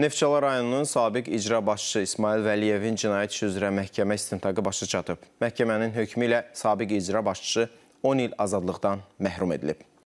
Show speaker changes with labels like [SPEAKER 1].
[SPEAKER 1] Neftçala rayonunun sabiq icra başçısı İsmail Vəliyevin cinayət işi üzrə məhkəmə istintaqı
[SPEAKER 2] başa çatıb.
[SPEAKER 3] Məhkəmənin hökmü ilə sabiq icra başçısı 10 il azadlıqdan
[SPEAKER 2] məhrum edilib.